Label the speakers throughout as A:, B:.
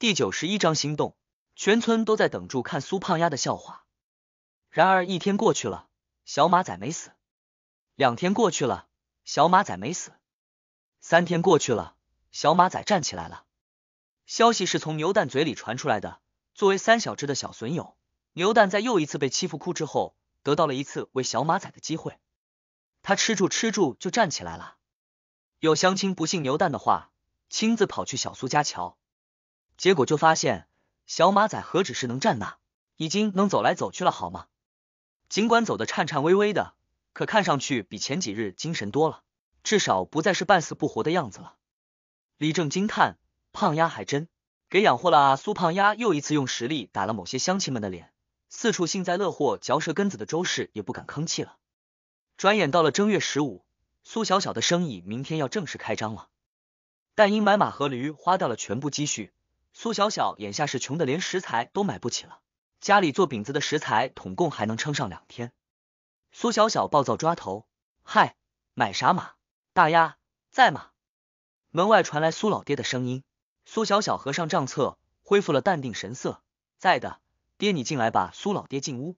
A: 第九十一章心动，全村都在等住看苏胖丫的笑话。然而一天过去了，小马仔没死；两天过去了，小马仔没死；三天过去了，小马仔站起来了。消息是从牛蛋嘴里传出来的。作为三小只的小损友，牛蛋在又一次被欺负哭之后，得到了一次喂小马仔的机会。他吃住吃住就站起来了。有乡亲不信牛蛋的话，亲自跑去小苏家瞧。结果就发现，小马仔何止是能站那，已经能走来走去了，好吗？尽管走得颤颤巍巍的，可看上去比前几日精神多了，至少不再是半死不活的样子了。李正惊叹：“胖丫还真给养活了啊！”苏胖丫又一次用实力打了某些乡亲们的脸。四处幸灾乐祸嚼舌根子的周氏也不敢吭气了。转眼到了正月十五，苏小小的生意明天要正式开张了，但因买马和驴花掉了全部积蓄。苏小小眼下是穷的连食材都买不起了，家里做饼子的食材统共还能撑上两天。苏小小暴躁抓头，嗨，买啥马？大丫在吗？门外传来苏老爹的声音。苏小小合上账册，恢复了淡定神色。在的，爹你进来吧。苏老爹进屋，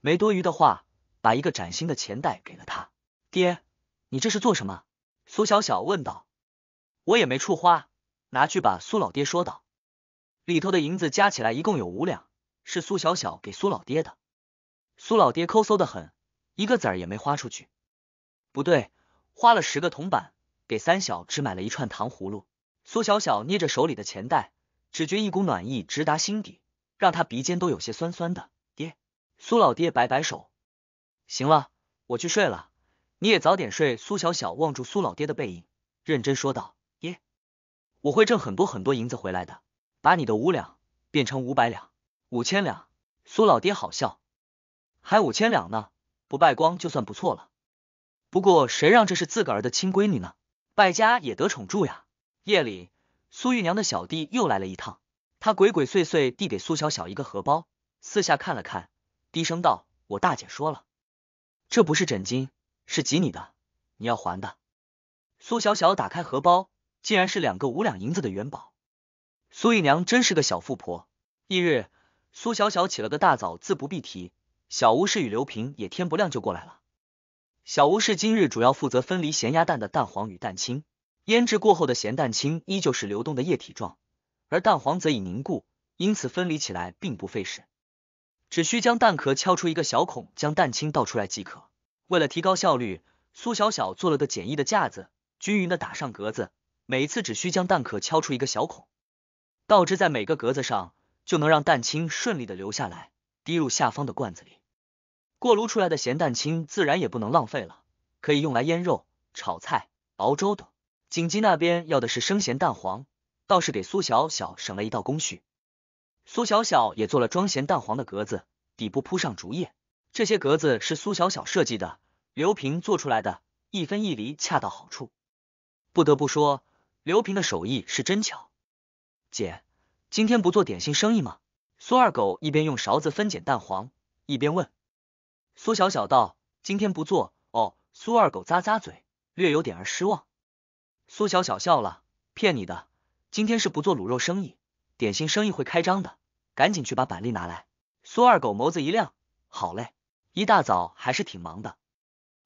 A: 没多余的话，把一个崭新的钱袋给了他。爹，你这是做什么？苏小小问道。我也没处花，拿去吧。苏老爹说道。里头的银子加起来一共有五两，是苏小小给苏老爹的。苏老爹抠搜的很，一个子儿也没花出去。不对，花了十个铜板给三小只买了一串糖葫芦。苏小小捏着手里的钱袋，只觉一股暖意直达心底，让他鼻尖都有些酸酸的。爹，苏老爹摆摆手，行了，我去睡了，你也早点睡。苏小小望住苏老爹的背影，认真说道：“爹，我会挣很多很多银子回来的。”把你的五两变成五百两、五千两，苏老爹好笑，还五千两呢，不败光就算不错了。不过谁让这是自个儿的亲闺女呢，败家也得宠住呀。夜里，苏玉娘的小弟又来了一趟，他鬼鬼祟祟递给苏小小一个荷包，四下看了看，低声道：“我大姐说了，这不是枕巾，是给你的，你要还的。”苏小小打开荷包，竟然是两个五两银子的元宝。苏姨娘真是个小富婆。翌日，苏小小起了个大早，自不必提。小吴氏与刘平也天不亮就过来了。小吴氏今日主要负责分离咸鸭蛋的蛋黄与蛋清。腌制过后的咸蛋清依旧是流动的液体状，而蛋黄则已凝固，因此分离起来并不费事。只需将蛋壳敲出一个小孔，将蛋清倒出来即可。为了提高效率，苏小小做了个简易的架子，均匀的打上格子，每次只需将蛋壳敲出一个小孔。倒置在每个格子上，就能让蛋清顺利的流下来，滴入下方的罐子里。过炉出来的咸蛋清自然也不能浪费了，可以用来腌肉、炒菜、熬粥等。锦鸡那边要的是生咸蛋黄，倒是给苏小小省了一道工序。苏小小也做了装咸蛋黄的格子，底部铺上竹叶。这些格子是苏小小设计的，刘平做出来的，一分一厘恰到好处。不得不说，刘平的手艺是真巧。姐，今天不做点心生意吗？苏二狗一边用勺子分拣蛋黄，一边问。苏小小道：“今天不做。”哦，苏二狗咂咂嘴，略有点儿失望。苏小小笑了：“骗你的，今天是不做卤肉生意，点心生意会开张的。赶紧去把板栗拿来。”苏二狗眸子一亮：“好嘞，一大早还是挺忙的。”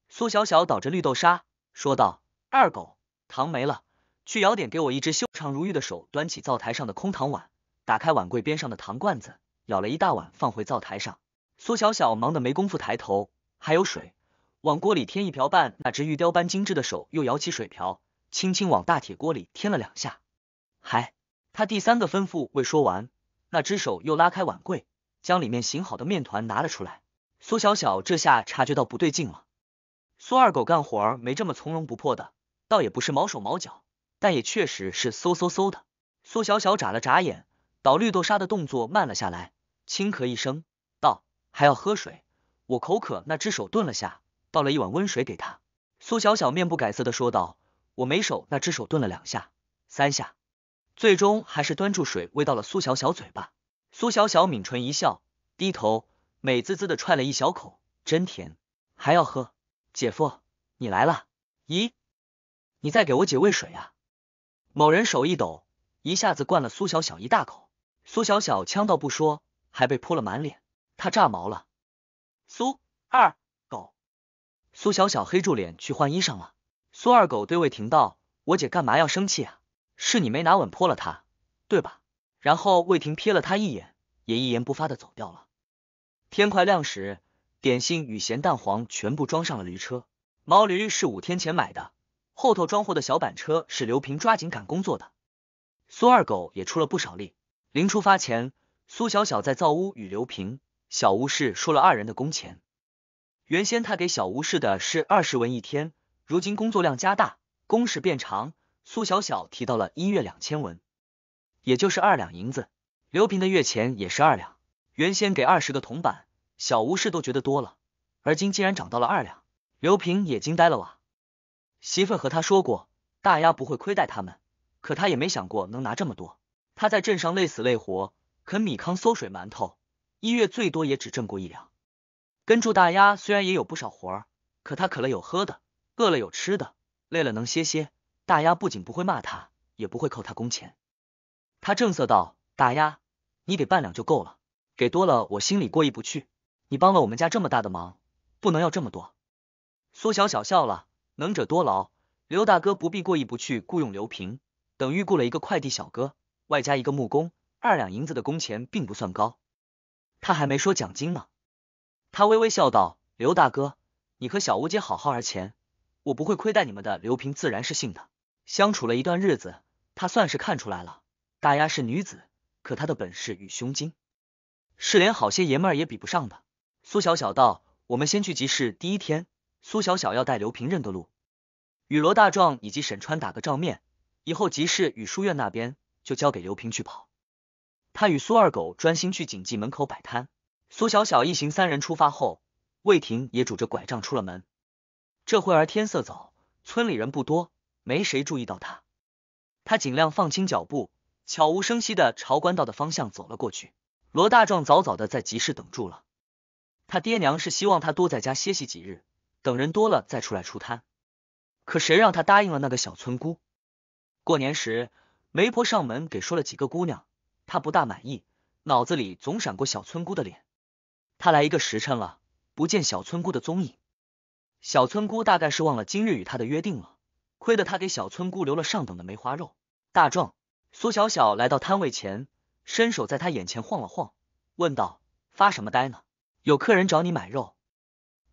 A: 苏小小倒着绿豆沙说道：“二狗，糖没了。”去舀点给我一只修长如玉的手，端起灶台上的空糖碗，打开碗柜边上的糖罐子，舀了一大碗放回灶台上。苏小小忙得没工夫抬头，还有水，往锅里添一瓢半。那只玉雕般精致的手又舀起水瓢，轻轻往大铁锅里添了两下。还，他第三个吩咐未说完，那只手又拉开碗柜，将里面醒好的面团拿了出来。苏小小这下察觉到不对劲了。苏二狗干活没这么从容不迫的，倒也不是毛手毛脚。但也确实是嗖嗖嗖的。苏小小眨了眨眼，倒绿豆沙的动作慢了下来，轻咳一声，道：“还要喝水，我口渴。”那只手顿了下，倒了一碗温水给她。苏小小面不改色的说道：“我没手。”那只手顿了两下，三下，最终还是端住水喂到了苏小小嘴巴。苏小小抿唇一笑，低头，美滋滋的踹了一小口，真甜。还要喝，姐夫，你来了？咦，你在给我姐喂水啊？某人手一抖，一下子灌了苏小小一大口，苏小小呛到不说，还被泼了满脸，他炸毛了。苏二狗，苏小小黑住脸去换衣裳了。苏二狗对魏婷道：“我姐干嘛要生气啊？是你没拿稳泼了她，对吧？”然后魏婷瞥了他一眼，也一言不发的走掉了。天快亮时，点心与咸蛋黄全部装上了驴车，毛驴是五天前买的。后头装货的小板车是刘平抓紧赶工作的，苏二狗也出了不少力。临出发前，苏小小在造屋与刘平、小吴氏说了二人的工钱。原先他给小吴氏的是二十文一天，如今工作量加大，工时变长，苏小小提到了一月两千文，也就是二两银子。刘平的月钱也是二两，原先给二十个铜板，小吴氏都觉得多了，而今竟然涨到了二两，刘平也惊呆了哇。媳妇和他说过，大丫不会亏待他们，可他也没想过能拿这么多。他在镇上累死累活，啃米糠、馊水馒头，一月最多也只挣过一两。跟住大丫虽然也有不少活儿，可他渴了有喝的，饿了有吃的，累了能歇歇。大丫不仅不会骂他，也不会扣他工钱。他正色道：“大丫，你给半两就够了，给多了我心里过意不去。你帮了我们家这么大的忙，不能要这么多。”苏小小笑了。能者多劳，刘大哥不必过意不去。雇佣刘平，等于雇了一个快递小哥，外加一个木工，二两银子的工钱并不算高。他还没说奖金呢。他微微笑道：“刘大哥，你和小吴姐好好儿钱，我不会亏待你们的。”刘平自然是信的。相处了一段日子，他算是看出来了，大丫是女子，可她的本事与胸襟，是连好些爷们儿也比不上的。苏小小道：“我们先去集市，第一天。”苏小小要带刘平认个路，与罗大壮以及沈川打个照面。以后集市与书院那边就交给刘平去跑。他与苏二狗专心去锦记门口摆摊。苏小小一行三人出发后，魏婷也拄着拐杖出了门。这会儿天色早，村里人不多，没谁注意到他。他尽量放轻脚步，悄无声息的朝官道的方向走了过去。罗大壮早早的在集市等住了。他爹娘是希望他多在家歇息几日。等人多了再出来出摊，可谁让他答应了那个小村姑？过年时媒婆上门给说了几个姑娘，他不大满意，脑子里总闪过小村姑的脸。他来一个时辰了，不见小村姑的踪影。小村姑大概是忘了今日与他的约定了。亏得他给小村姑留了上等的梅花肉。大壮苏小小来到摊位前，伸手在他眼前晃了晃，问道：“发什么呆呢？有客人找你买肉。”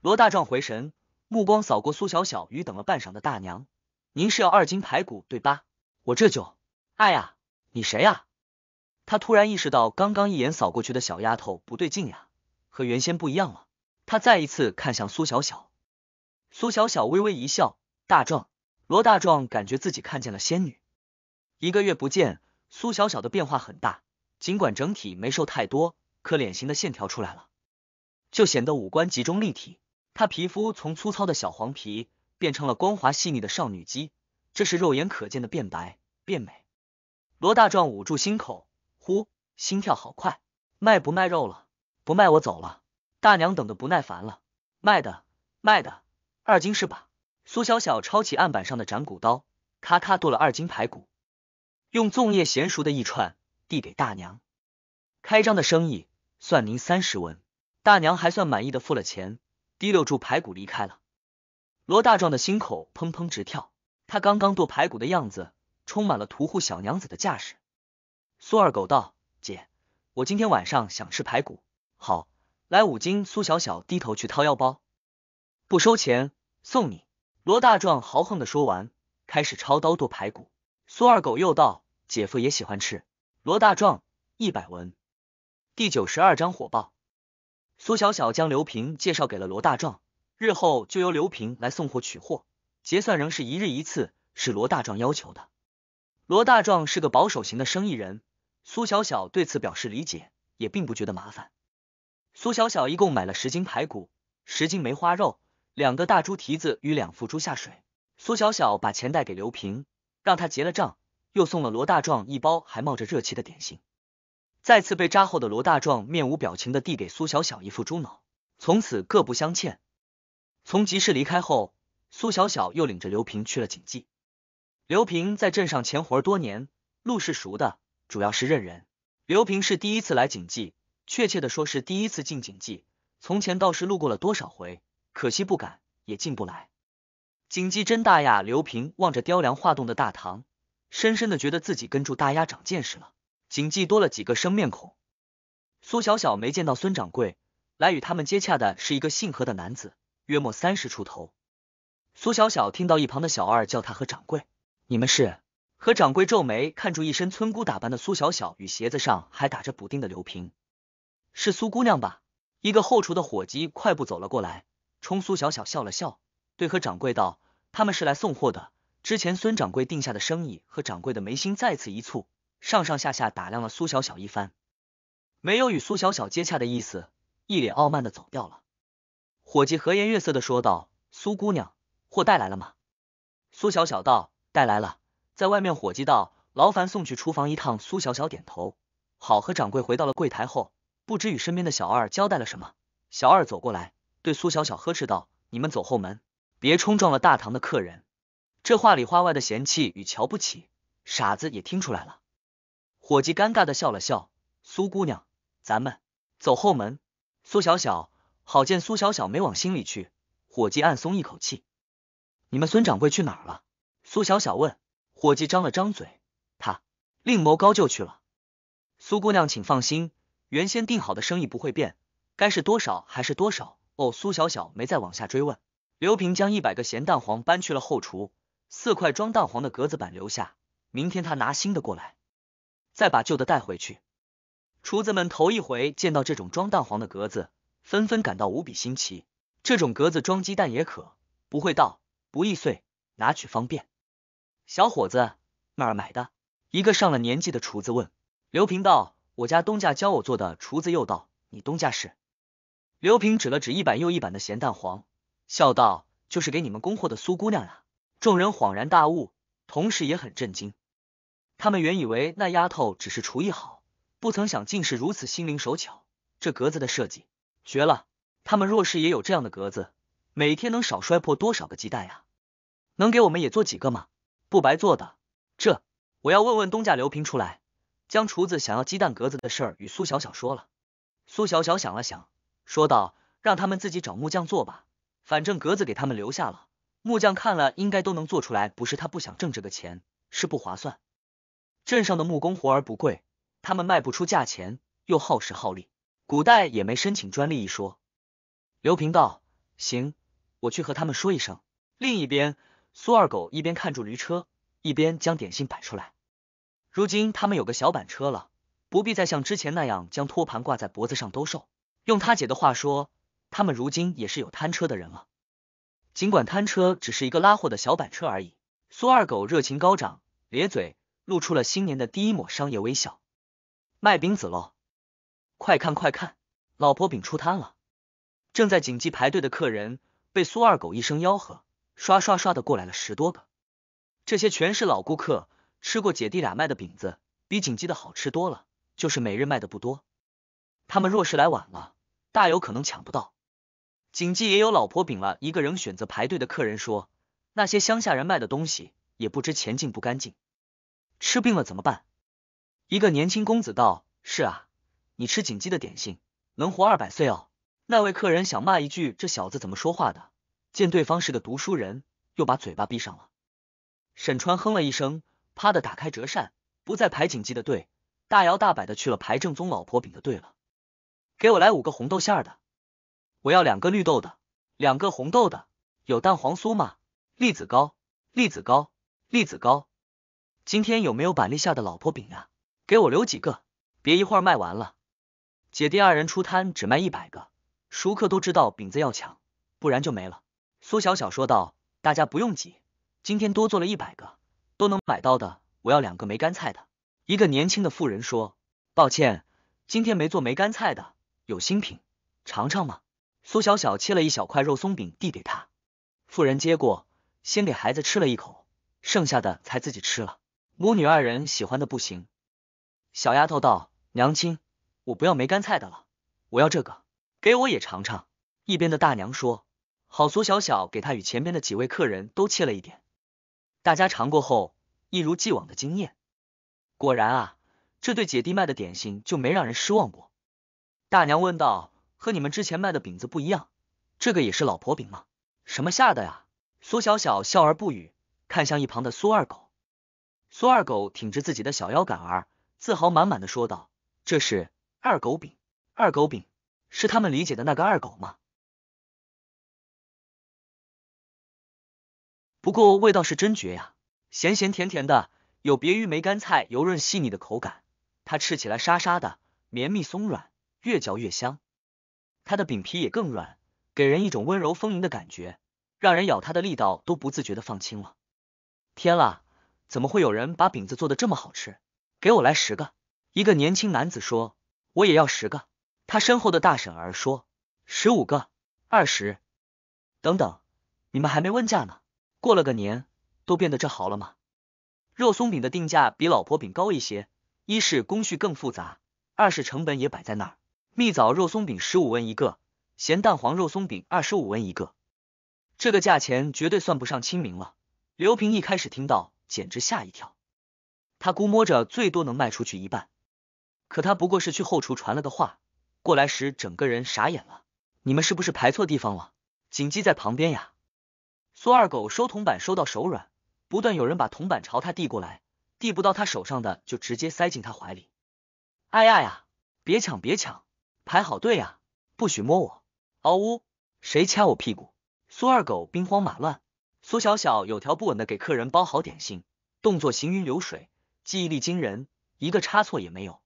A: 罗大壮回神。目光扫过苏小小与等了半晌的大娘，您是要二斤排骨对吧？我这就……哎呀，你谁呀？他突然意识到刚刚一眼扫过去的小丫头不对劲呀，和原先不一样了。他再一次看向苏小小，苏小小微微一笑。大壮，罗大壮感觉自己看见了仙女。一个月不见，苏小小的变化很大，尽管整体没瘦太多，可脸型的线条出来了，就显得五官集中立体。她皮肤从粗糙的小黄皮变成了光滑细腻的少女肌，这是肉眼可见的变白变美。罗大壮捂住心口，呼，心跳好快，卖不卖肉了？不卖，我走了。大娘等的不耐烦了，卖的，卖的，二斤是吧？苏小小抄起案板上的斩骨刀，咔咔剁了二斤排骨，用粽叶娴熟的一串，递给大娘。开张的生意，算您三十文。大娘还算满意的付了钱。提溜住排骨离开了，罗大壮的心口砰砰直跳。他刚刚剁排骨的样子，充满了屠户小娘子的架势。苏二狗道：“姐，我今天晚上想吃排骨，好，来五斤。”苏小小低头去掏腰包，不收钱，送你。罗大壮豪横的说完，开始抄刀剁排骨。苏二狗又道：“姐夫也喜欢吃。”罗大壮一百文。第九十二章火爆。苏小小将刘平介绍给了罗大壮，日后就由刘平来送货取货，结算仍是一日一次，是罗大壮要求的。罗大壮是个保守型的生意人，苏小小对此表示理解，也并不觉得麻烦。苏小小一共买了十斤排骨，十斤梅花肉，两个大猪蹄子与两副猪下水。苏小小把钱带给刘平，让他结了账，又送了罗大壮一包还冒着热气的点心。再次被扎后的罗大壮面无表情的递给苏小小一副猪脑，从此各不相欠。从集市离开后，苏小小又领着刘平去了景记。刘平在镇上钱活多年，路是熟的，主要是认人。刘平是第一次来景记，确切的说是第一次进景记。从前倒是路过了多少回，可惜不敢，也进不来。景记真大呀！刘平望着雕梁画栋的大堂，深深的觉得自己跟住大丫长见识了。仅记多了几个生面孔。苏小小没见到孙掌柜来与他们接洽的，是一个姓何的男子，约莫三十出头。苏小小听到一旁的小二叫他何掌柜，你们是？何掌柜皱眉，看住一身村姑打扮的苏小小与鞋子上还打着补丁的刘平，是苏姑娘吧？一个后厨的伙计快步走了过来，冲苏小小笑了笑，对何掌柜道：“他们是来送货的。”之前孙掌柜定下的生意，何掌柜的眉心再次一蹙。上上下下打量了苏小小一番，没有与苏小小接洽的意思，一脸傲慢的走掉了。伙计和颜悦色的说道：“苏姑娘，货带来了吗？”苏小小道：“带来了。”在外面，伙计道：“劳烦送去厨房一趟。”苏小小点头：“好。”和掌柜回到了柜台后，不知与身边的小二交代了什么。小二走过来，对苏小小呵斥道：“你们走后门，别冲撞了大堂的客人。”这话里话外的嫌弃与瞧不起，傻子也听出来了。伙计尴尬的笑了笑，苏姑娘，咱们走后门。苏小小好见苏小小没往心里去，伙计暗松一口气。你们孙掌柜去哪儿了？苏小小问。伙计张了张嘴，他另谋高就去了。苏姑娘请放心，原先定好的生意不会变，该是多少还是多少。哦，苏小小没再往下追问。刘平将一百个咸蛋黄搬去了后厨，四块装蛋黄的格子板留下，明天他拿新的过来。再把旧的带回去。厨子们头一回见到这种装蛋黄的格子，纷纷感到无比新奇。这种格子装鸡蛋也可，不会倒，不易碎，拿取方便。小伙子那儿买的？一个上了年纪的厨子问。刘平道：“我家东家教我做的。”厨子又道：“你东家是？”刘平指了指一板又一板的咸蛋黄，笑道：“就是给你们供货的苏姑娘呀。”众人恍然大悟，同时也很震惊。他们原以为那丫头只是厨艺好，不曾想竟是如此心灵手巧。这格子的设计绝了，他们若是也有这样的格子，每天能少摔破多少个鸡蛋呀？能给我们也做几个吗？不白做的。这我要问问东家刘平出来，将厨子想要鸡蛋格子的事儿与苏小小说了。苏小小想了想，说道：“让他们自己找木匠做吧，反正格子给他们留下了，木匠看了应该都能做出来。不是他不想挣这个钱，是不划算。”镇上的木工活而不贵，他们卖不出价钱，又耗时耗力。古代也没申请专利一说。刘平道：“行，我去和他们说一声。”另一边，苏二狗一边看住驴车，一边将点心摆出来。如今他们有个小板车了，不必再像之前那样将托盘挂在脖子上兜售。用他姐的话说，他们如今也是有摊车的人了。尽管摊车只是一个拉货的小板车而已。苏二狗热情高涨，咧嘴。露出了新年的第一抹商业微笑，卖饼子喽！快看快看，老婆饼出摊了！正在紧记排队的客人被苏二狗一声吆喝，刷刷刷的过来了十多个。这些全是老顾客，吃过姐弟俩卖的饼子，比锦记的好吃多了，就是每日卖的不多。他们若是来晚了，大有可能抢不到。锦记也有老婆饼了，一个仍选择排队的客人说：“那些乡下人卖的东西，也不知前进不干净。”吃病了怎么办？一个年轻公子道：“是啊，你吃锦鸡的点心能活二百岁哦。”那位客人想骂一句，这小子怎么说话的？见对方是个读书人，又把嘴巴闭上了。沈川哼了一声，啪的打开折扇，不再排锦鸡的队，大摇大摆的去了排正宗老婆饼的队了。给我来五个红豆馅的，我要两个绿豆的，两个红豆的。有蛋黄酥吗？栗子糕，栗子糕，栗子糕。今天有没有板栗下的老婆饼呀？给我留几个，别一会儿卖完了。姐弟二人出摊只卖一百个，熟客都知道饼子要抢，不然就没了。苏小小说道：“大家不用挤，今天多做了一百个，都能买到的。我要两个梅干菜的。”一个年轻的妇人说：“抱歉，今天没做梅干菜的，有新品，尝尝吗？”苏小小切了一小块肉松饼递给他，妇人接过，先给孩子吃了一口，剩下的才自己吃了。母女二人喜欢的不行，小丫头道：“娘亲，我不要梅干菜的了，我要这个，给我也尝尝。”一边的大娘说：“好。”苏小小给她与前边的几位客人都切了一点，大家尝过后，一如既往的惊艳。果然啊，这对姐弟卖的点心就没让人失望过。大娘问道：“和你们之前卖的饼子不一样，这个也是老婆饼吗？什么馅的呀？”苏小小笑而不语，看向一旁的苏二狗。苏二狗挺直自己的小腰杆儿，自豪满满的说道：“这是二狗饼，二狗饼是他们理解的那个二狗吗？不过味道是真绝呀，咸咸甜甜的，有别于梅干菜油润细腻的口感，它吃起来沙沙的，绵密松软，越嚼越香。它的饼皮也更软，给人一种温柔丰盈的感觉，让人咬它的力道都不自觉的放轻了。天啦！”怎么会有人把饼子做的这么好吃？给我来十个。一个年轻男子说：“我也要十个。”他身后的大婶儿说：“十五个，二十……等等，你们还没问价呢。过了个年，都变得这豪了吗？”肉松饼的定价比老婆饼高一些，一是工序更复杂，二是成本也摆在那儿。蜜枣肉松饼十五文一个，咸蛋黄肉松饼二十五文一个。这个价钱绝对算不上亲民了。刘平一开始听到。简直吓一跳，他估摸着最多能卖出去一半，可他不过是去后厨传了个话，过来时整个人傻眼了。你们是不是排错地方了？锦鸡在旁边呀。苏二狗收铜板收到手软，不断有人把铜板朝他递过来，递不到他手上的就直接塞进他怀里。哎呀呀，别抢别抢，排好队呀，不许摸我！嗷呜，谁掐我屁股？苏二狗兵荒马乱。苏小小有条不紊的给客人包好点心，动作行云流水，记忆力惊人，一个差错也没有。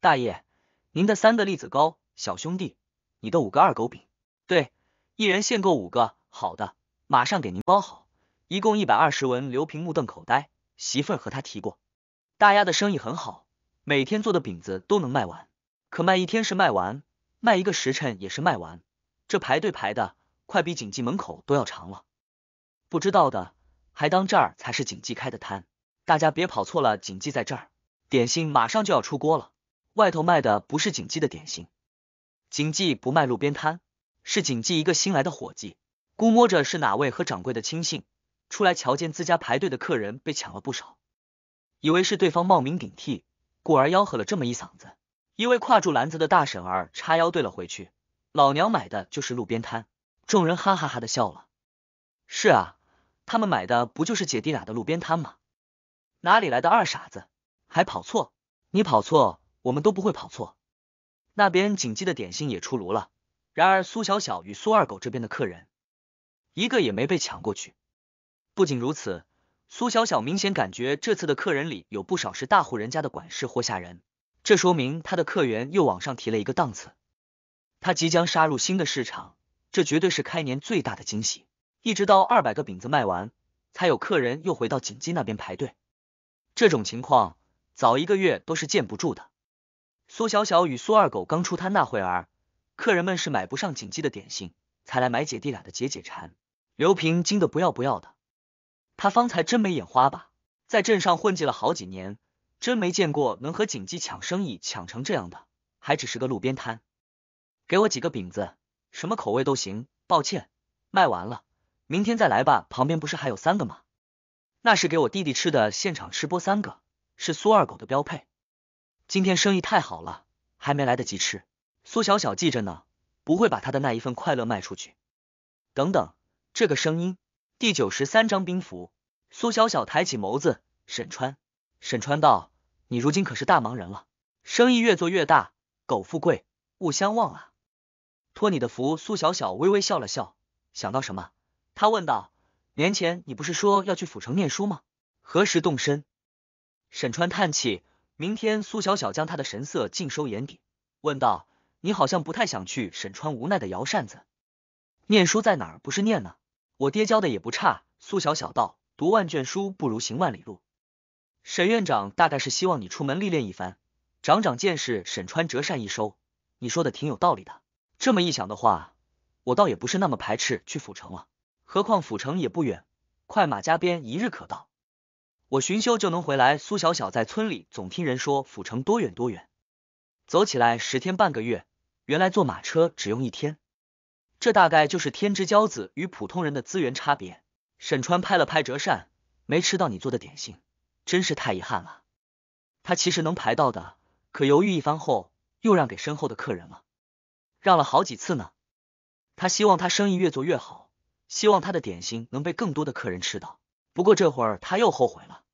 A: 大爷，您的三个栗子糕，小兄弟，你的五个二狗饼，对，一人限购五个，好的，马上给您包好，一共一百二十文。刘平目瞪口呆，媳妇儿和他提过，大丫的生意很好，每天做的饼子都能卖完，可卖一天是卖完，卖一个时辰也是卖完，这排队排的快比锦记门口都要长了。不知道的，还当这儿才是锦记开的摊，大家别跑错了。锦记在这儿，点心马上就要出锅了。外头卖的不是锦记的点心，锦记不卖路边摊。是锦记一个新来的伙计，估摸着是哪位和掌柜的亲信，出来瞧见自家排队的客人被抢了不少，以为是对方冒名顶替，故而吆喝了这么一嗓子。一位挎住篮子的大婶儿叉腰对了回去：“老娘买的就是路边摊。”众人哈哈哈的笑了。是啊。他们买的不就是姐弟俩的路边摊吗？哪里来的二傻子，还跑错？你跑错，我们都不会跑错。那边锦记的点心也出炉了，然而苏小小与苏二狗这边的客人一个也没被抢过去。不仅如此，苏小小明显感觉这次的客人里有不少是大户人家的管事或下人，这说明他的客源又往上提了一个档次。他即将杀入新的市场，这绝对是开年最大的惊喜。一直到二百个饼子卖完，才有客人又回到锦记那边排队。这种情况早一个月都是见不住的。苏小小与苏二狗刚出摊那会儿，客人们是买不上锦记的点心，才来买姐弟俩的解解馋。刘平惊得不要不要的，他方才真没眼花吧？在镇上混迹了好几年，真没见过能和锦记抢生意抢成这样的，还只是个路边摊。给我几个饼子，什么口味都行。抱歉，卖完了。明天再来吧，旁边不是还有三个吗？那是给我弟弟吃的，现场吃播三个是苏二狗的标配。今天生意太好了，还没来得及吃。苏小小记着呢，不会把他的那一份快乐卖出去。等等，这个声音，第九十三张兵符。苏小小抬起眸子，沈川，沈川道：“你如今可是大忙人了，生意越做越大，苟富贵勿相忘啊。”托你的福，苏小小微微笑了笑，想到什么。他问道：“年前你不是说要去府城念书吗？何时动身？”沈川叹气。明天，苏小小将他的神色尽收眼底，问道：“你好像不太想去。”沈川无奈的摇扇子。念书在哪儿不是念呢？我爹教的也不差。苏小小道：“读万卷书不如行万里路。”沈院长大概是希望你出门历练一番，长长见识。沈川折扇一收：“你说的挺有道理的。这么一想的话，我倒也不是那么排斥去府城了。”何况府城也不远，快马加鞭一日可到。我巡修就能回来。苏小小在村里总听人说府城多远多远，走起来十天半个月。原来坐马车只用一天，这大概就是天之骄子与普通人的资源差别。沈川拍了拍折扇，没吃到你做的点心，真是太遗憾了。他其实能排到的，可犹豫一番后又让给身后的客人了，让了好几次呢。他希望他生意越做越好。希望他的点心能被更多的客人吃到。不过这会儿他又后悔了，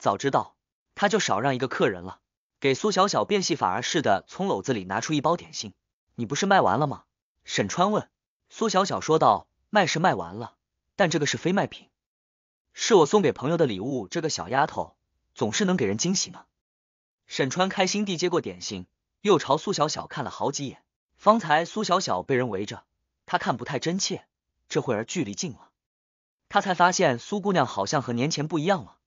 A: 早知道他就少让一个客人了。给苏小小变戏法似的从篓子里拿出一包点心，你不是卖完了吗？沈川问苏小小说道：“卖是卖完了，但这个是非卖品，是我送给朋友的礼物。这个小丫头总是能给人惊喜呢。”沈川开心地接过点心，又朝苏小小看了好几眼。方才苏小小被人围着，他看不太真切。这会儿距离近了，他才发现苏姑娘好像和年前不一样了，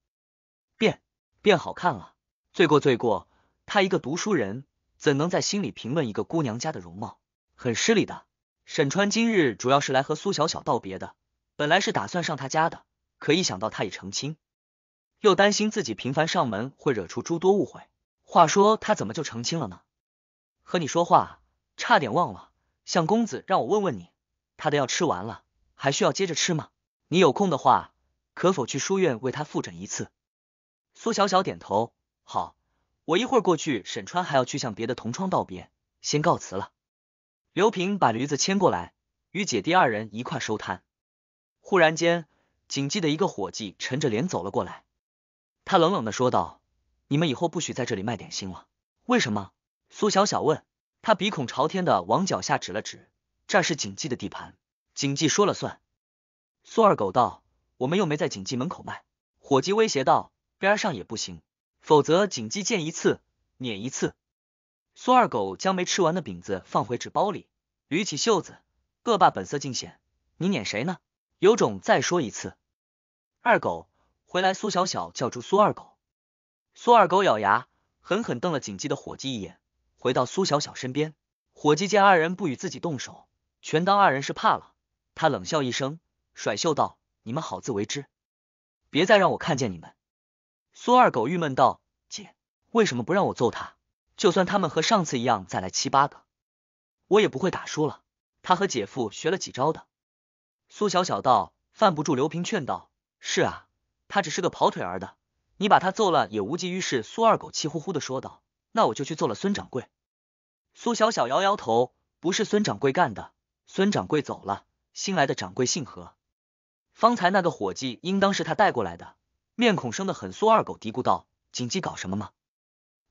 A: 变变好看了。罪过罪过，他一个读书人怎能在心里评论一个姑娘家的容貌，很失礼的。沈川今日主要是来和苏小小道别的，本来是打算上他家的，可一想到他已成亲，又担心自己频繁上门会惹出诸多误会。话说他怎么就成亲了呢？和你说话差点忘了，向公子让我问问你，他的药吃完了。还需要接着吃吗？你有空的话，可否去书院为他复诊一次？苏小小点头，好，我一会儿过去。沈川还要去向别的同窗道别，先告辞了。刘平把驴子牵过来，与姐弟二人一块收摊。忽然间，锦记的一个伙计沉着脸走了过来，他冷冷的说道：“你们以后不许在这里卖点心了。”为什么？苏小小问他，鼻孔朝天的往脚下指了指，这是锦记的地盘。谨记说了算，苏二狗道：“我们又没在谨记门口卖。”伙计威胁道：“边上也不行，否则谨记见一次撵一次。”苏二狗将没吃完的饼子放回纸包里，捋起袖子，恶霸本色尽显。“你撵谁呢？有种再说一次！”二狗回来，苏小小叫住苏二狗，苏二狗咬牙，狠狠瞪了谨记的伙计一眼，回到苏小小身边。伙计见二人不与自己动手，全当二人是怕了。他冷笑一声，甩袖道：“你们好自为之，别再让我看见你们。”苏二狗郁闷道：“姐，为什么不让我揍他？就算他们和上次一样再来七八个，我也不会打输了。”他和姐夫学了几招的。苏小小道：“犯不住。”刘平劝道：“是啊，他只是个跑腿儿的，你把他揍了也无济于事。”苏二狗气呼呼的说道：“那我就去揍了孙掌柜。”苏小小摇摇头：“不是孙掌柜干的，孙掌柜走了。”新来的掌柜姓何，方才那个伙计应当是他带过来的，面孔生得很。苏二狗嘀咕道：“锦记搞什么吗？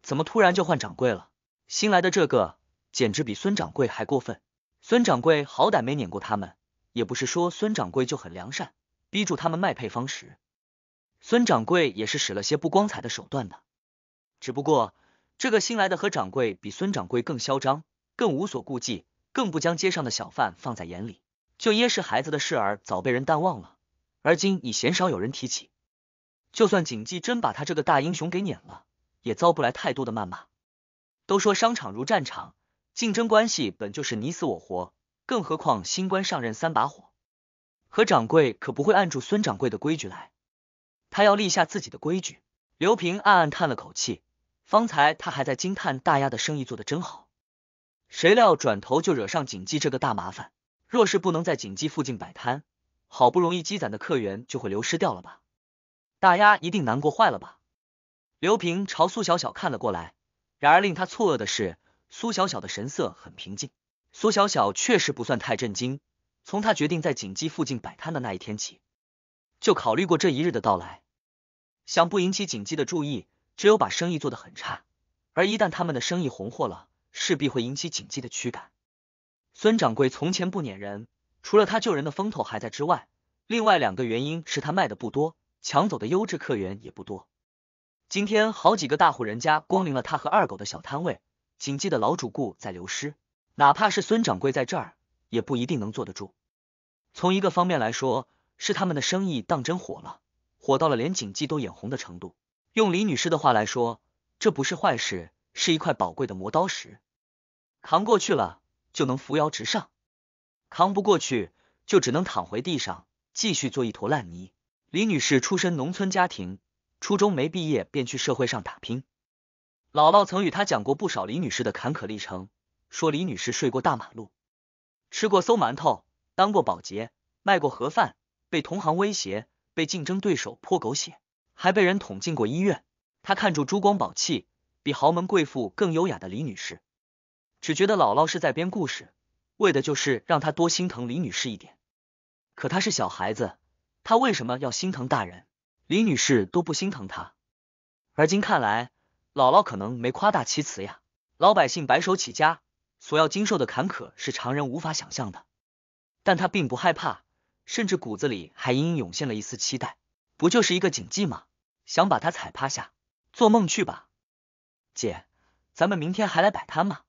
A: 怎么突然就换掌柜了？新来的这个简直比孙掌柜还过分。孙掌柜好歹没撵过他们，也不是说孙掌柜就很良善。逼住他们卖配方时，孙掌柜也是使了些不光彩的手段的。只不过这个新来的何掌柜比孙掌柜更嚣张，更无所顾忌，更不将街上的小贩放在眼里。”就耶氏孩子的事儿早被人淡忘了，而今已鲜少有人提起。就算景记真把他这个大英雄给撵了，也遭不来太多的谩骂。都说商场如战场，竞争关系本就是你死我活，更何况新官上任三把火？何掌柜可不会按住孙掌柜的规矩来，他要立下自己的规矩。刘平暗暗叹了口气，方才他还在惊叹大丫的生意做得真好，谁料转头就惹上景记这个大麻烦。若是不能在锦鸡附近摆摊，好不容易积攒的客源就会流失掉了吧？大丫一定难过坏了吧？刘平朝苏小小看了过来，然而令他错愕的是，苏小小的神色很平静。苏小小确实不算太震惊，从他决定在锦鸡附近摆摊的那一天起，就考虑过这一日的到来。想不引起锦鸡的注意，只有把生意做得很差。而一旦他们的生意红火了，势必会引起锦鸡的驱赶。孙掌柜从前不撵人，除了他救人的风头还在之外，另外两个原因是他卖的不多，抢走的优质客源也不多。今天好几个大户人家光临了他和二狗的小摊位，锦记的老主顾在流失，哪怕是孙掌柜在这儿，也不一定能坐得住。从一个方面来说，是他们的生意当真火了，火到了连锦记都眼红的程度。用李女士的话来说，这不是坏事，是一块宝贵的磨刀石，扛过去了。就能扶摇直上，扛不过去就只能躺回地上，继续做一坨烂泥。李女士出身农村家庭，初中没毕业便去社会上打拼。姥姥曾与她讲过不少李女士的坎坷历程，说李女士睡过大马路，吃过馊馒头，当过保洁，卖过盒饭，被同行威胁，被竞争对手泼狗血，还被人捅进过医院。她看住珠光宝气、比豪门贵妇更优雅的李女士。只觉得姥姥是在编故事，为的就是让她多心疼李女士一点。可她是小孩子，她为什么要心疼大人？李女士都不心疼她。而今看来，姥姥可能没夸大其词呀。老百姓白手起家，所要经受的坎坷是常人无法想象的。但他并不害怕，甚至骨子里还隐隐涌现了一丝期待。不就是一个锦记吗？想把她踩趴下，做梦去吧！姐，咱们明天还来摆摊吗？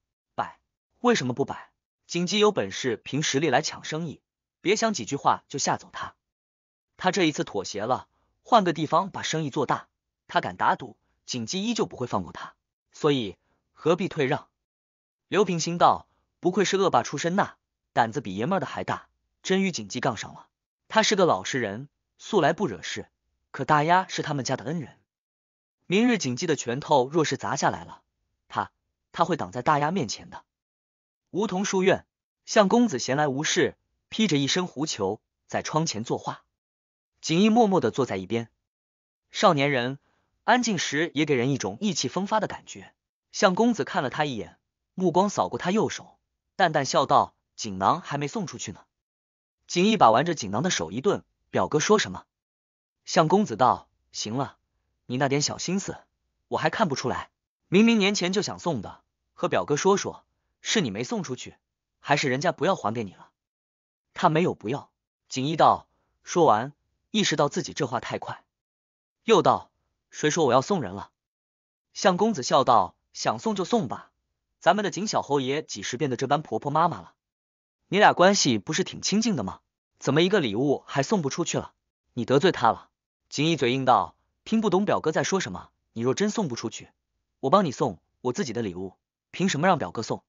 A: 为什么不摆锦记有本事凭实力来抢生意，别想几句话就吓走他。他这一次妥协了，换个地方把生意做大。他敢打赌，锦记依旧不会放过他，所以何必退让？刘平心道，不愧是恶霸出身呐，胆子比爷们的还大，真与锦记杠上了。他是个老实人，素来不惹事，可大丫是他们家的恩人。明日锦记的拳头若是砸下来了，他他会挡在大丫面前的。梧桐书院，向公子闲来无事，披着一身狐裘，在窗前作画。锦衣默默的坐在一边，少年人安静时也给人一种意气风发的感觉。向公子看了他一眼，目光扫过他右手，淡淡笑道：“锦囊还没送出去呢。”锦衣把玩着锦囊的手一顿，表哥说什么？向公子道：“行了，你那点小心思我还看不出来，明明年前就想送的，和表哥说说。”是你没送出去，还是人家不要还给你了？他没有不要。锦衣道，说完，意识到自己这话太快，又道：“谁说我要送人了？”向公子笑道：“想送就送吧，咱们的景小侯爷几十遍的这般婆婆妈妈了，你俩关系不是挺亲近的吗？怎么一个礼物还送不出去了？你得罪他了？”锦衣嘴硬道：“听不懂表哥在说什么？你若真送不出去，我帮你送我自己的礼物，凭什么让表哥送？”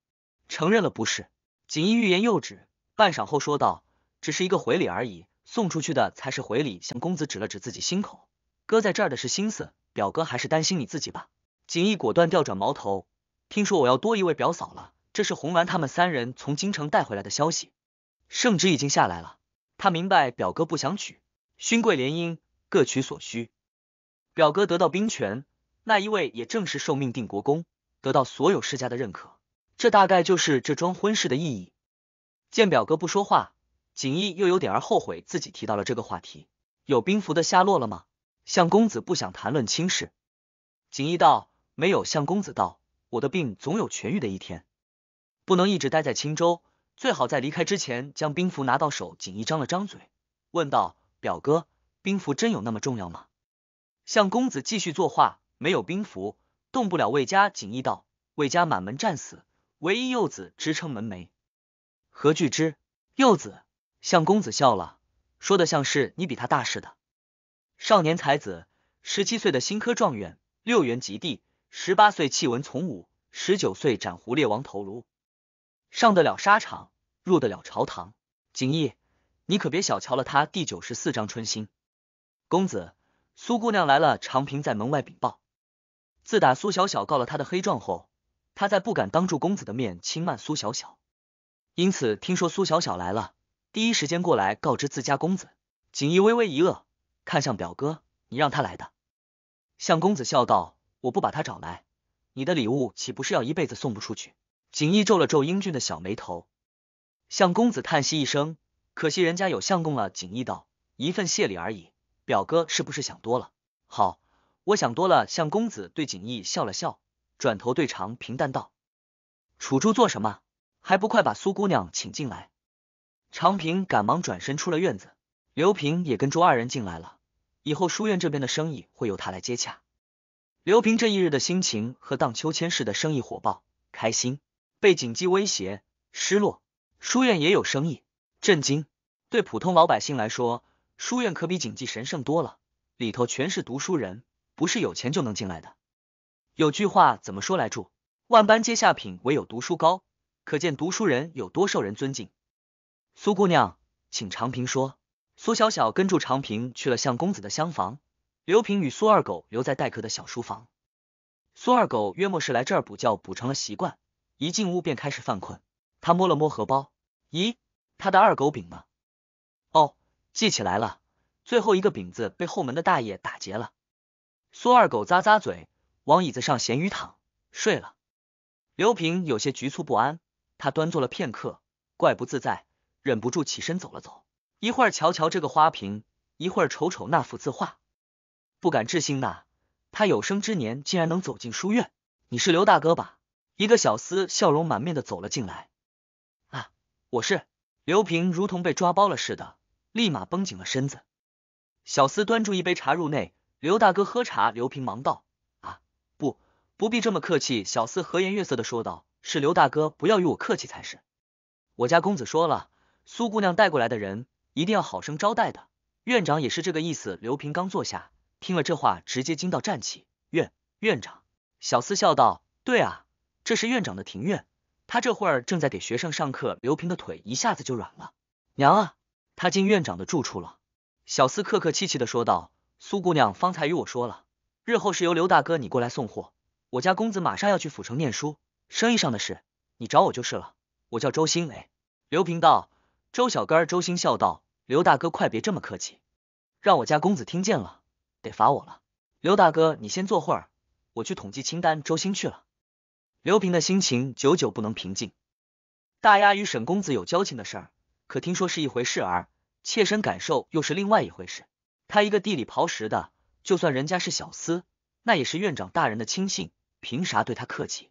A: 承认了不是，锦衣欲言又止，半晌后说道：“只是一个回礼而已，送出去的才是回礼。”向公子指了指自己心口，搁在这儿的是心思。表哥还是担心你自己吧。锦衣果断调转矛头，听说我要多一位表嫂了，这是红鸾他们三人从京城带回来的消息。圣旨已经下来了，他明白表哥不想娶，勋贵联姻，各取所需。表哥得到兵权，那一位也正式受命定国公，得到所有世家的认可。这大概就是这桩婚事的意义。见表哥不说话，锦衣又有点儿后悔自己提到了这个话题。有兵符的下落了吗？向公子不想谈论亲事。锦衣道：“没有。”向公子道：“我的病总有痊愈的一天，不能一直待在青州，最好在离开之前将兵符拿到手。”锦衣张了张嘴，问道：“表哥，兵符真有那么重要吗？”向公子继续作画。没有兵符，动不了魏家。锦衣道：“魏家满门战死。”唯一幼子支撑门楣，何惧之？幼子向公子笑了，说的像是你比他大似的。少年才子，十七岁的新科状元，六元及第，十八岁弃文从武，十九岁斩胡烈王头颅，上得了沙场，入得了朝堂。景逸，你可别小瞧了他。第九十四章春心。公子，苏姑娘来了。常平在门外禀报，自打苏小小告了他的黑状后。他再不敢当着公子的面轻慢苏小小，因此听说苏小小来了，第一时间过来告知自家公子。锦衣微微一愕，看向表哥：“你让他来的？”向公子笑道：“我不把他找来，你的礼物岂不是要一辈子送不出去？”锦衣皱了皱英俊的小眉头，向公子叹息一声：“可惜人家有相公了。”锦衣道：“一份谢礼而已，表哥是不是想多了？”“好，我想多了。”向公子对锦衣笑了笑。转头对常平淡道：“楚珠做什么？还不快把苏姑娘请进来！”常平赶忙转身出了院子，刘平也跟朱二人进来了。以后书院这边的生意会由他来接洽。刘平这一日的心情和荡秋千似的，生意火爆，开心被锦记威胁，失落。书院也有生意，震惊。对普通老百姓来说，书院可比景记神圣多了，里头全是读书人，不是有钱就能进来的。有句话怎么说来着？万般皆下品，唯有读书高。可见读书人有多受人尊敬。苏姑娘，请常平说。苏小小跟住常平去了向公子的厢房，刘平与苏二狗留在待客的小书房。苏二狗约莫是来这儿补觉补成了习惯，一进屋便开始犯困。他摸了摸荷包，咦，他的二狗饼呢？哦，记起来了，最后一个饼子被后门的大爷打劫了。苏二狗咂咂嘴。往椅子上闲鱼躺，睡了。刘平有些局促不安，他端坐了片刻，怪不自在，忍不住起身走了走，一会儿瞧瞧这个花瓶，一会儿瞅瞅那幅字画，不敢置信呐，他有生之年竟然能走进书院。你是刘大哥吧？一个小厮笑容满面的走了进来。啊，我是刘平，如同被抓包了似的，立马绷紧了身子。小厮端住一杯茶入内，刘大哥喝茶。刘平忙道。不必这么客气，小四和颜悦色的说道：“是刘大哥，不要与我客气才是。我家公子说了，苏姑娘带过来的人一定要好生招待的。院长也是这个意思。”刘平刚坐下，听了这话，直接惊到站起。院院长，小四笑道：“对啊，这是院长的庭院，他这会儿正在给学生上课。”刘平的腿一下子就软了。娘啊，他进院长的住处了。小四客客气气的说道：“苏姑娘方才与我说了，日后是由刘大哥你过来送货。”我家公子马上要去府城念书，生意上的事你找我就是了。我叫周新雷。刘平道：“周小哥。”周新笑道：“刘大哥，快别这么客气，让我家公子听见了，得罚我了。”刘大哥，你先坐会儿，我去统计清单。周星去了。刘平的心情久久不能平静。大丫与沈公子有交情的事儿，可听说是一回事儿，切身感受又是另外一回事。他一个地里刨食的，就算人家是小厮，那也是院长大人的亲信。凭啥对他客气？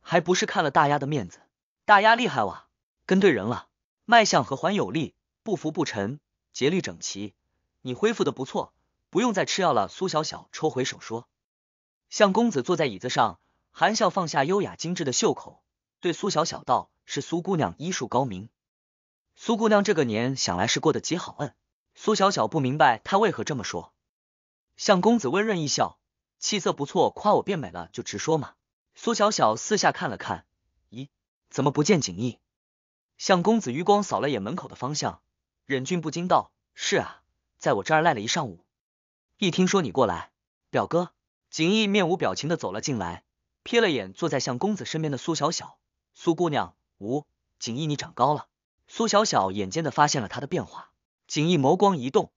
A: 还不是看了大丫的面子。大丫厉害哇，跟对人了。脉象和缓有力，不浮不沉，节律整齐。你恢复的不错，不用再吃药了。苏小小抽回手说。向公子坐在椅子上，含笑放下优雅精致的袖口，对苏小小道：“是苏姑娘医术高明。苏姑娘这个年想来是过得极好。”嗯。苏小小不明白他为何这么说。向公子温润一笑。气色不错，夸我变美了就直说嘛。苏小小四下看了看，咦，怎么不见景逸？向公子余光扫了眼门口的方向，忍俊不禁道：“是啊，在我这儿赖了一上午，一听说你过来，表哥。”景逸面无表情的走了进来，瞥了眼坐在向公子身边的苏小小，苏姑娘，吾景逸你长高了。苏小小眼尖的发现了他的变化，景逸眸光一动，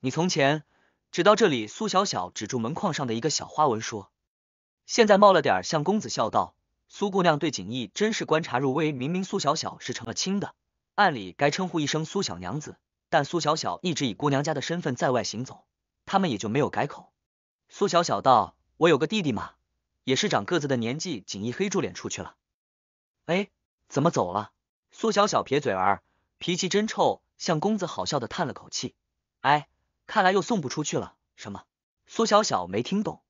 A: 你从前。只到这里，苏小小指住门框上的一个小花纹说：“现在冒了点。”向公子笑道：“苏姑娘对锦逸真是观察入微。明明苏小小是成了亲的，按理该称呼一声苏小娘子，但苏小小一直以姑娘家的身份在外行走，他们也就没有改口。”苏小小道：“我有个弟弟嘛，也是长个子的年纪。”锦逸黑住脸出去了。哎，怎么走了？苏小小撇嘴儿，脾气真臭。向公子好笑的叹了口气，哎。看来又送不出去了。什么？苏小小没听懂。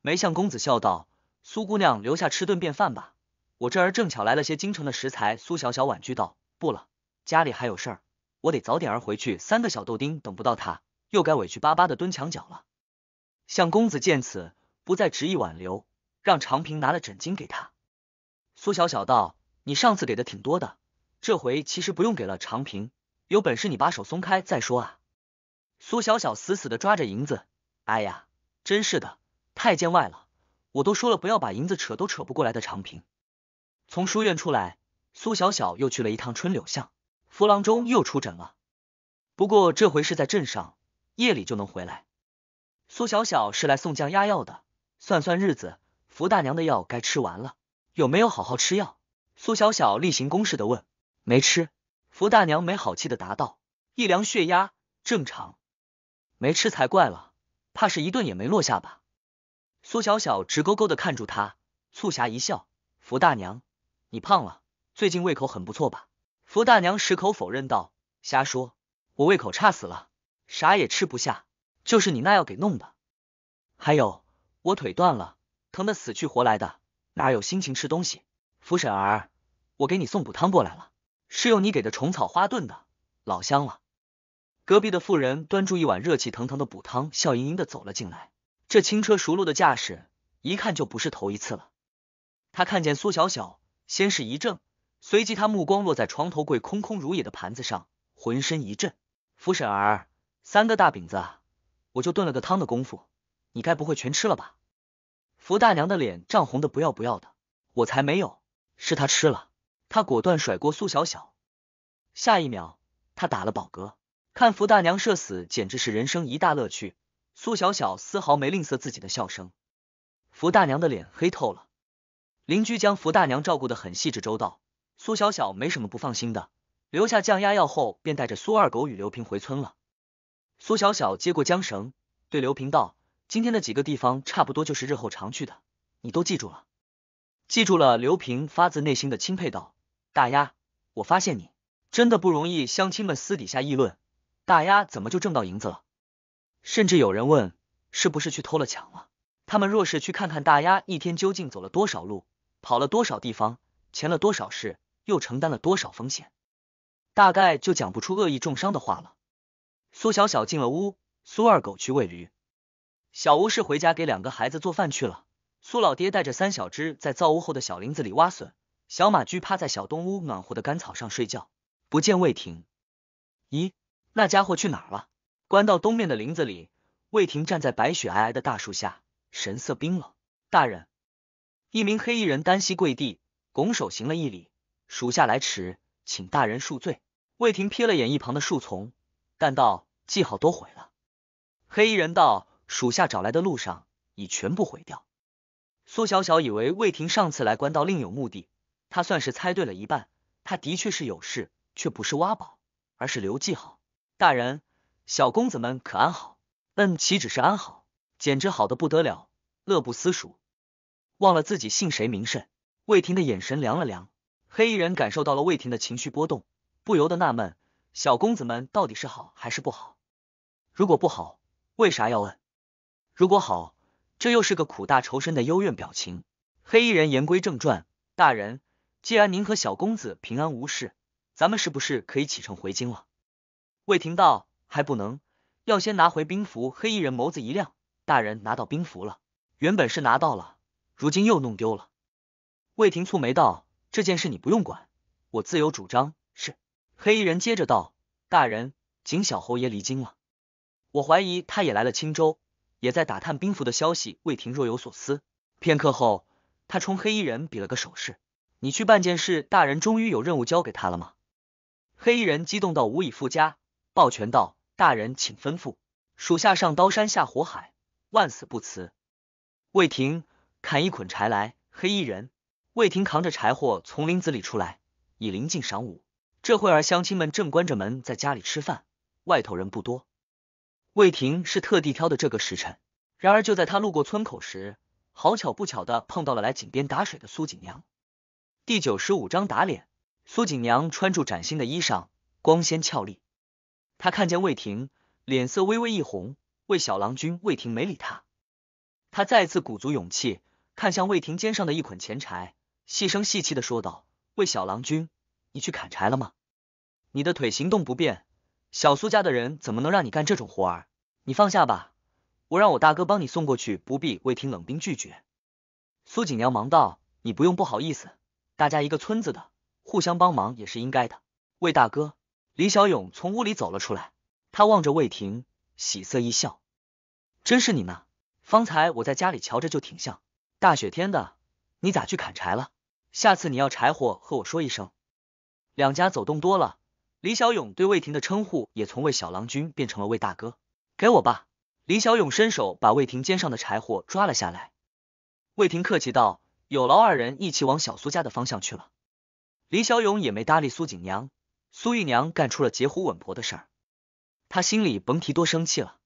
A: 梅相公子笑道：“苏姑娘留下吃顿便饭吧，我这儿正巧来了些京城的食材。”苏小小婉拒道：“不了，家里还有事儿，我得早点儿回去。三个小豆丁等不到他，又该委屈巴巴的蹲墙角了。”相公子见此，不再执意挽留，让常平拿了枕巾给他。苏小小道：“你上次给的挺多的，这回其实不用给了。常平，有本事你把手松开再说啊！”苏小小死死的抓着银子，哎呀，真是的，太见外了！我都说了不要把银子扯都扯不过来的。长平，从书院出来，苏小小又去了一趟春柳巷，扶郎中又出诊了。不过这回是在镇上，夜里就能回来。苏小小是来送降压药的，算算日子，福大娘的药该吃完了。有没有好好吃药？苏小小例行公事的问。没吃。福大娘没好气的答道：“一量血压，正常。”没吃才怪了，怕是一顿也没落下吧？苏小小直勾勾的看住他，促狭一笑。福大娘，你胖了，最近胃口很不错吧？福大娘矢口否认道，瞎说，我胃口差死了，啥也吃不下，就是你那药给弄的。还有，我腿断了，疼的死去活来的，哪有心情吃东西？福婶儿，我给你送补汤过来了，是用你给的虫草花炖的，老香了。隔壁的妇人端住一碗热气腾腾的补汤，笑盈盈的走了进来。这轻车熟路的架势，一看就不是头一次了。他看见苏小小，先是一怔，随即他目光落在床头柜空空如也的盘子上，浑身一震。福婶儿，三个大饼子啊，我就炖了个汤的功夫，你该不会全吃了吧？福大娘的脸涨红的不要不要的，我才没有，是他吃了。他果断甩锅苏小小，下一秒他打了饱嗝。看福大娘社死，简直是人生一大乐趣。苏小小丝毫没吝啬自己的笑声。福大娘的脸黑透了。邻居将福大娘照顾的很细致周到，苏小小没什么不放心的，留下降压药后，便带着苏二狗与刘平回村了。苏小小接过缰绳，对刘平道：“今天的几个地方，差不多就是日后常去的，你都记住了。”记住了。刘平发自内心的钦佩道：“大丫，我发现你真的不容易。乡亲们私底下议论。”大丫怎么就挣到银子了？甚至有人问，是不是去偷了抢了？他们若是去看看大丫一天究竟走了多少路，跑了多少地方，牵了多少事，又承担了多少风险，大概就讲不出恶意重伤的话了。苏小小进了屋，苏二狗去喂驴，小吴是回家给两个孩子做饭去了。苏老爹带着三小只在灶屋后的小林子里挖笋，小马驹趴在小东屋暖和的干草上睡觉，不见未停。咦？那家伙去哪了？关到东面的林子里。魏婷站在白雪皑皑的大树下，神色冰冷。大人，一名黑衣人单膝跪地，拱手行了一礼：“属下来迟，请大人恕罪。”魏婷瞥了眼一旁的树丛，但道：“记号都毁了。”黑衣人道：“属下找来的路上已全部毁掉。”苏小小以为魏婷上次来关道另有目的，他算是猜对了一半。他的确是有事，却不是挖宝，而是留记号。大人，小公子们可安好？嗯，岂止是安好，简直好的不得了，乐不思蜀，忘了自己姓谁名甚。魏婷的眼神凉了凉，黑衣人感受到了魏婷的情绪波动，不由得纳闷：小公子们到底是好还是不好？如果不好，为啥要问？如果好，这又是个苦大仇深的幽怨表情。黑衣人言归正传，大人，既然您和小公子平安无事，咱们是不是可以启程回京了？魏廷道：“还不能，要先拿回兵符。”黑衣人眸子一亮：“大人拿到兵符了，原本是拿到了，如今又弄丢了。”魏廷蹙眉道：“这件事你不用管，我自有主张。”是。黑衣人接着道：“大人，景小侯爷离京了，我怀疑他也来了青州，也在打探兵符的消息。”魏廷若有所思，片刻后，他冲黑衣人比了个手势：“你去办件事。”大人终于有任务交给他了吗？黑衣人激动到无以复加。抱拳道：“大人请吩咐，属下上刀山下火海，万死不辞。”魏婷砍一捆柴来。黑衣人，魏婷扛着柴火从林子里出来。已临近晌午，这会儿乡亲们正关着门在家里吃饭，外头人不多。魏婷是特地挑的这个时辰。然而就在他路过村口时，好巧不巧的碰到了来井边打水的苏锦娘。第九十五章打脸。苏锦娘穿着崭新的衣裳，光鲜俏丽。他看见魏婷，脸色微微一红。魏小郎君，魏婷没理他。他再次鼓足勇气，看向魏婷肩上的一捆柴，细声细气的说道：“魏小郎君，你去砍柴了吗？你的腿行动不便，小苏家的人怎么能让你干这种活儿？你放下吧，我让我大哥帮你送过去，不必魏婷冷冰拒绝。”苏锦娘忙道：“你不用不好意思，大家一个村子的，互相帮忙也是应该的。”魏大哥。李小勇从屋里走了出来，他望着魏婷，喜色一笑：“真是你呢！方才我在家里瞧着就挺像。大雪天的，你咋去砍柴了？下次你要柴火和我说一声。”两家走动多了，李小勇对魏婷的称呼也从“魏小郎君”变成了“魏大哥”。给我吧！李小勇伸手把魏婷肩上的柴火抓了下来。魏婷客气道：“有劳。”二人一起往小苏家的方向去了。李小勇也没搭理苏锦娘。苏玉娘干出了截胡稳婆的事儿，她心里甭提多生气了。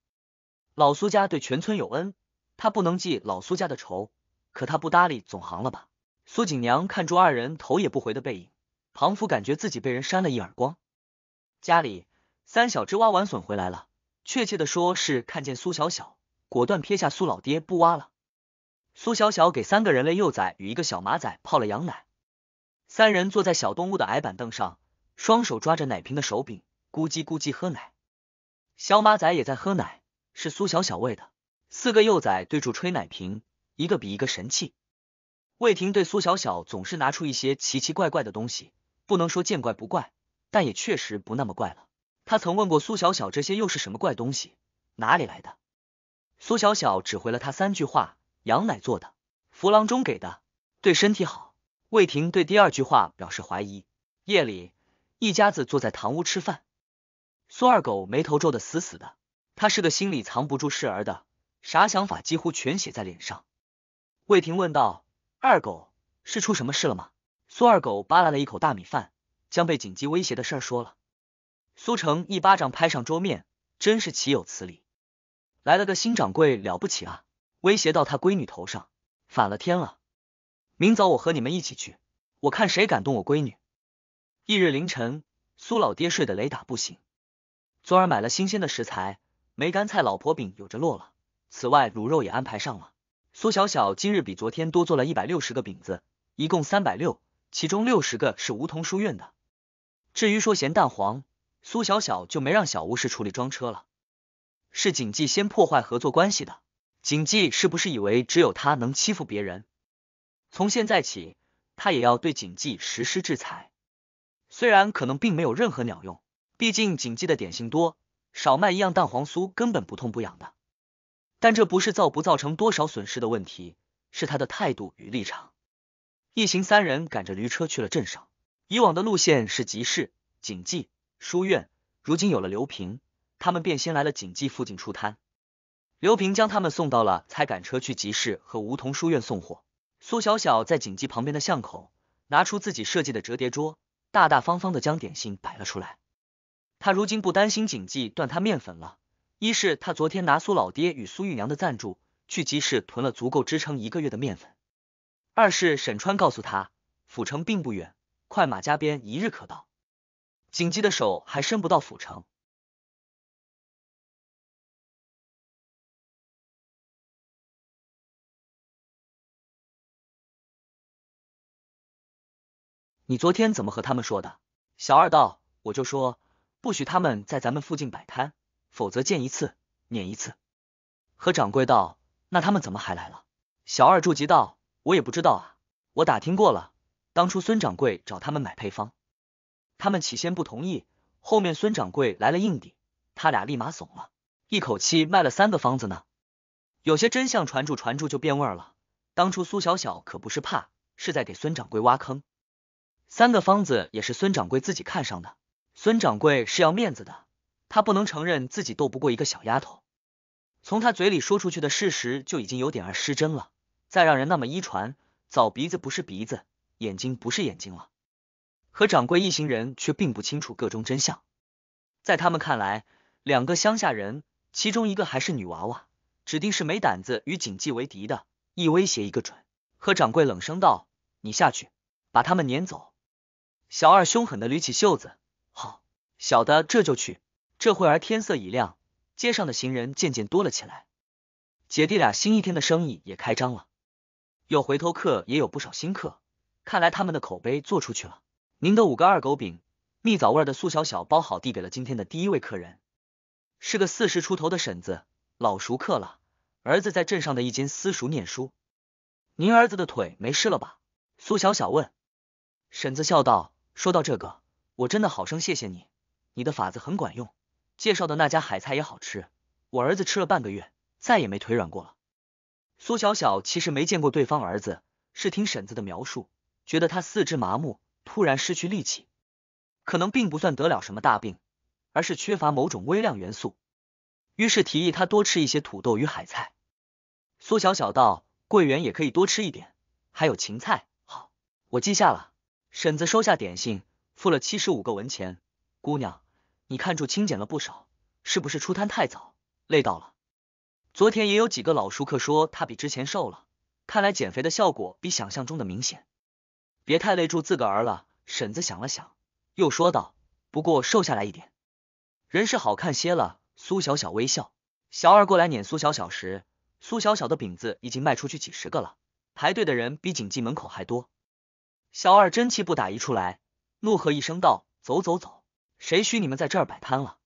A: 老苏家对全村有恩，她不能记老苏家的仇，可她不搭理总行了吧？苏锦娘看住二人头也不回的背影，仿佛感觉自己被人扇了一耳光。家里三小只挖完笋回来了，确切的说是看见苏小小，果断撇下苏老爹不挖了。苏小小给三个人类幼崽与一个小马仔泡了羊奶，三人坐在小动物的矮板凳上。双手抓着奶瓶的手柄，咕叽咕叽喝奶。小马仔也在喝奶，是苏小小喂的。四个幼崽对住吹奶瓶，一个比一个神气。魏婷对苏小小总是拿出一些奇奇怪怪的东西，不能说见怪不怪，但也确实不那么怪了。他曾问过苏小小这些又是什么怪东西，哪里来的？苏小小只回了他三句话：羊奶做的，弗郎中给的，对身体好。魏婷对第二句话表示怀疑。夜里。一家子坐在堂屋吃饭，苏二狗眉头皱得死死的，他是个心里藏不住事儿的，啥想法几乎全写在脸上。魏婷问道：“二狗，是出什么事了吗？”苏二狗扒拉了一口大米饭，将被紧急威胁的事儿说了。苏成一巴掌拍上桌面，真是岂有此理！来了个新掌柜，了不起啊，威胁到他闺女头上，反了天了！明早我和你们一起去，我看谁敢动我闺女。翌日凌晨，苏老爹睡得雷打不醒。昨儿买了新鲜的食材，梅干菜、老婆饼有着落了。此外，卤肉也安排上了。苏小小今日比昨天多做了一百六十个饼子，一共三百六，其中六十个是梧桐书院的。至于说咸蛋黄，苏小小就没让小吴氏处理装车了。是景记先破坏合作关系的。景记是不是以为只有他能欺负别人？从现在起，他也要对景记实施制裁。虽然可能并没有任何鸟用，毕竟锦记的点心多，少卖一样蛋黄酥根本不痛不痒的。但这不是造不造成多少损失的问题，是他的态度与立场。一行三人赶着驴车去了镇上，以往的路线是集市、锦记、书院，如今有了刘平，他们便先来了锦记附近出摊。刘平将他们送到了，才赶车去集市和梧桐书院送货。苏小小在锦记旁边的巷口拿出自己设计的折叠桌。大大方方的将点心摆了出来，他如今不担心锦记断他面粉了，一是他昨天拿苏老爹与苏玉娘的赞助去集市囤了足够支撑一个月的面粉，二是沈川告诉他，府城并不远，快马加鞭一日可到，锦记的手还伸不到府城。你昨天怎么和他们说的？小二道，我就说不许他们在咱们附近摆摊，否则见一次撵一次。和掌柜道，那他们怎么还来了？小二着急道，我也不知道啊，我打听过了，当初孙掌柜找他们买配方，他们起先不同意，后面孙掌柜来了硬顶，他俩立马怂了，一口气卖了三个方子呢。有些真相传住传住就变味了，当初苏小小可不是怕，是在给孙掌柜挖坑。三个方子也是孙掌柜自己看上的。孙掌柜是要面子的，他不能承认自己斗不过一个小丫头。从他嘴里说出去的事实就已经有点儿失真了，再让人那么一传，早鼻子不是鼻子，眼睛不是眼睛了。何掌柜一行人却并不清楚个中真相，在他们看来，两个乡下人，其中一个还是女娃娃，指定是没胆子与景记为敌的，一威胁一个准。何掌柜冷声道：“你下去，把他们撵走。”小二凶狠的捋起袖子，好，小的这就去。这会儿天色已亮，街上的行人渐渐多了起来。姐弟俩新一天的生意也开张了，有回头客，也有不少新客。看来他们的口碑做出去了。您的五个二狗饼，蜜枣味的苏小小包好，递给了今天的第一位客人，是个四十出头的婶子，老熟客了。儿子在镇上的一间私塾念书。您儿子的腿没事了吧？苏小小问。婶子笑道。说到这个，我真的好生谢谢你，你的法子很管用，介绍的那家海菜也好吃，我儿子吃了半个月，再也没腿软过了。苏小小其实没见过对方儿子，是听婶子的描述，觉得他四肢麻木，突然失去力气，可能并不算得了什么大病，而是缺乏某种微量元素，于是提议他多吃一些土豆与海菜。苏小小道：桂圆也可以多吃一点，还有芹菜。好，我记下了。婶子收下点心，付了七十五个文钱。姑娘，你看住清减了不少，是不是出摊太早累到了？昨天也有几个老熟客说他比之前瘦了，看来减肥的效果比想象中的明显。别太累住自个儿了。婶子想了想，又说道：“不过瘦下来一点，人是好看些了。”苏小小微笑。小二过来撵苏小小时，苏小小的饼子已经卖出去几十个了，排队的人比锦记门口还多。小二真气不打一处来，怒喝一声道：“走走走，谁许你们在这儿摆摊了？”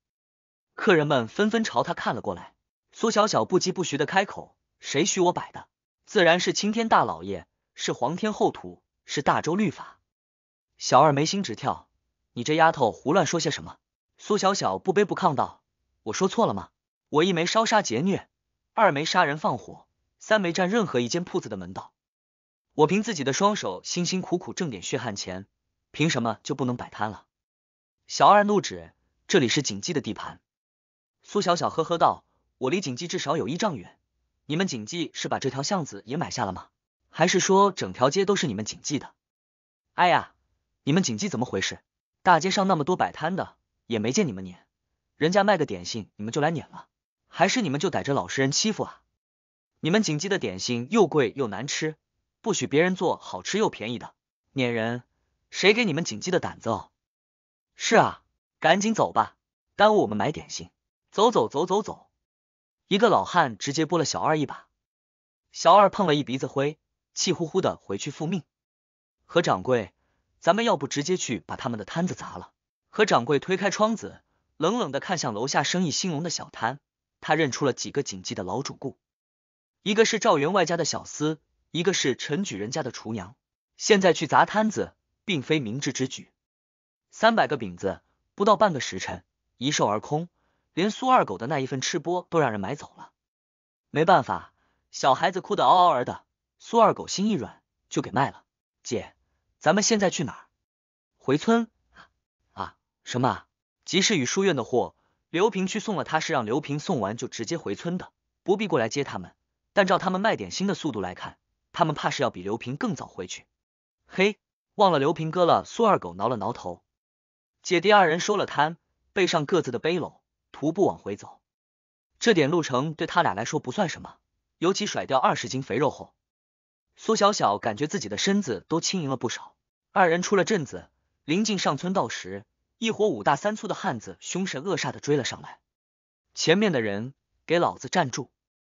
A: 客人们纷纷朝他看了过来。苏小小不疾不徐的开口：“谁许我摆的？自然是青天大老爷，是皇天厚土，是大周律法。”小二眉心直跳：“你这丫头胡乱说些什么？”苏小小不卑不亢道：“我说错了吗？我一没烧杀劫掠，二没杀人放火，三没占任何一间铺子的门道。”我凭自己的双手辛辛苦苦挣点血汗钱，凭什么就不能摆摊了？小二怒指：“这里是锦记的地盘。”苏小小呵呵道：“我离锦记至少有一丈远，你们锦记是把这条巷子也买下了吗？还是说整条街都是你们锦记的？”哎呀，你们锦记怎么回事？大街上那么多摆摊的，也没见你们撵，人家卖个点心你们就来撵了，还是你们就逮着老实人欺负啊？你们锦记的点心又贵又难吃。不许别人做好吃又便宜的，撵人！谁给你们锦记的胆子哦？是啊，赶紧走吧，耽误我们买点心。走走走走走！一个老汉直接拨了小二一把，小二碰了一鼻子灰，气呼呼的回去复命。何掌柜，咱们要不直接去把他们的摊子砸了？何掌柜推开窗子，冷冷的看向楼下生意兴隆的小摊，他认出了几个锦记的老主顾，一个是赵员外家的小厮。一个是陈举人家的厨娘，现在去砸摊子并非明智之举。三百个饼子不到半个时辰一售而空，连苏二狗的那一份吃播都让人买走了。没办法，小孩子哭得嗷嗷儿的，苏二狗心一软就给卖了。姐，咱们现在去哪儿？回村啊？什么？集市与书院的货，刘平去送了。他是让刘平送完就直接回村的，不必过来接他们。但照他们卖点心的速度来看。他们怕是要比刘平更早回去。嘿，忘了刘平哥了。苏二狗挠了挠头，姐弟二人收了摊，背上各自的背篓，徒步往回走。这点路程对他俩来说不算什么，尤其甩掉二十斤肥肉后，苏小小感觉自己的身子都轻盈了不少。二人出了镇子，临近上村道时，一伙五大三粗的汉子凶神恶煞的追了上来。前面的人，给老子站住！